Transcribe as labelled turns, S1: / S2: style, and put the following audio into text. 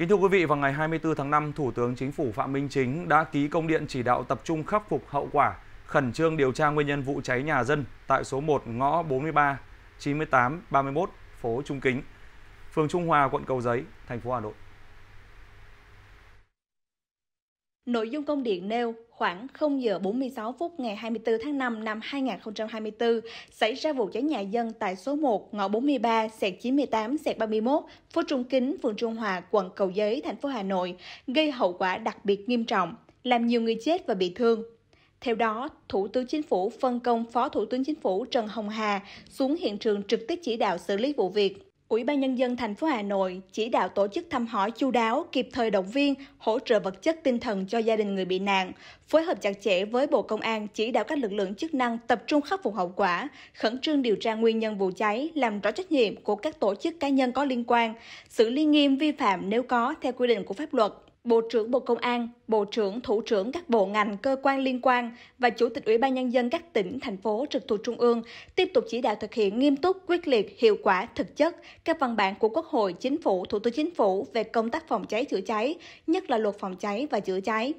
S1: Kính thưa quý vị, vào ngày 24 tháng 5, Thủ tướng Chính phủ Phạm Minh Chính đã ký công điện chỉ đạo tập trung khắc phục hậu quả, khẩn trương điều tra nguyên nhân vụ cháy nhà dân tại số 1 ngõ 43 98 31 phố Trung Kính, phường Trung Hòa, quận Cầu Giấy, thành phố Hà Nội.
S2: Nội dung công điện nêu khoảng 0 giờ 46 phút ngày 24 tháng 5 năm 2024 xảy ra vụ cháy nhà dân tại số 1 ngõ 43 xẹt 98 xẹt 31 phố Trung Kính, phường Trung Hòa, quận Cầu Giấy, thành phố Hà Nội gây hậu quả đặc biệt nghiêm trọng, làm nhiều người chết và bị thương. Theo đó, Thủ tướng Chính phủ phân công Phó Thủ tướng Chính phủ Trần Hồng Hà xuống hiện trường trực tiếp chỉ đạo xử lý vụ việc. Ủy ban nhân dân thành phố Hà Nội chỉ đạo tổ chức thăm hỏi chu đáo, kịp thời động viên, hỗ trợ vật chất tinh thần cho gia đình người bị nạn, phối hợp chặt chẽ với Bộ Công an chỉ đạo các lực lượng chức năng tập trung khắc phục hậu quả, khẩn trương điều tra nguyên nhân vụ cháy, làm rõ trách nhiệm của các tổ chức cá nhân có liên quan, xử lý nghiêm vi phạm nếu có theo quy định của pháp luật. Bộ trưởng Bộ Công an, Bộ trưởng, Thủ trưởng các bộ ngành, cơ quan liên quan và Chủ tịch Ủy ban Nhân dân các tỉnh, thành phố trực thuộc Trung ương tiếp tục chỉ đạo thực hiện nghiêm túc, quyết liệt, hiệu quả, thực chất các văn bản của Quốc hội, Chính phủ, Thủ tướng Chính phủ về công tác phòng cháy chữa cháy, nhất là luật phòng cháy và chữa cháy.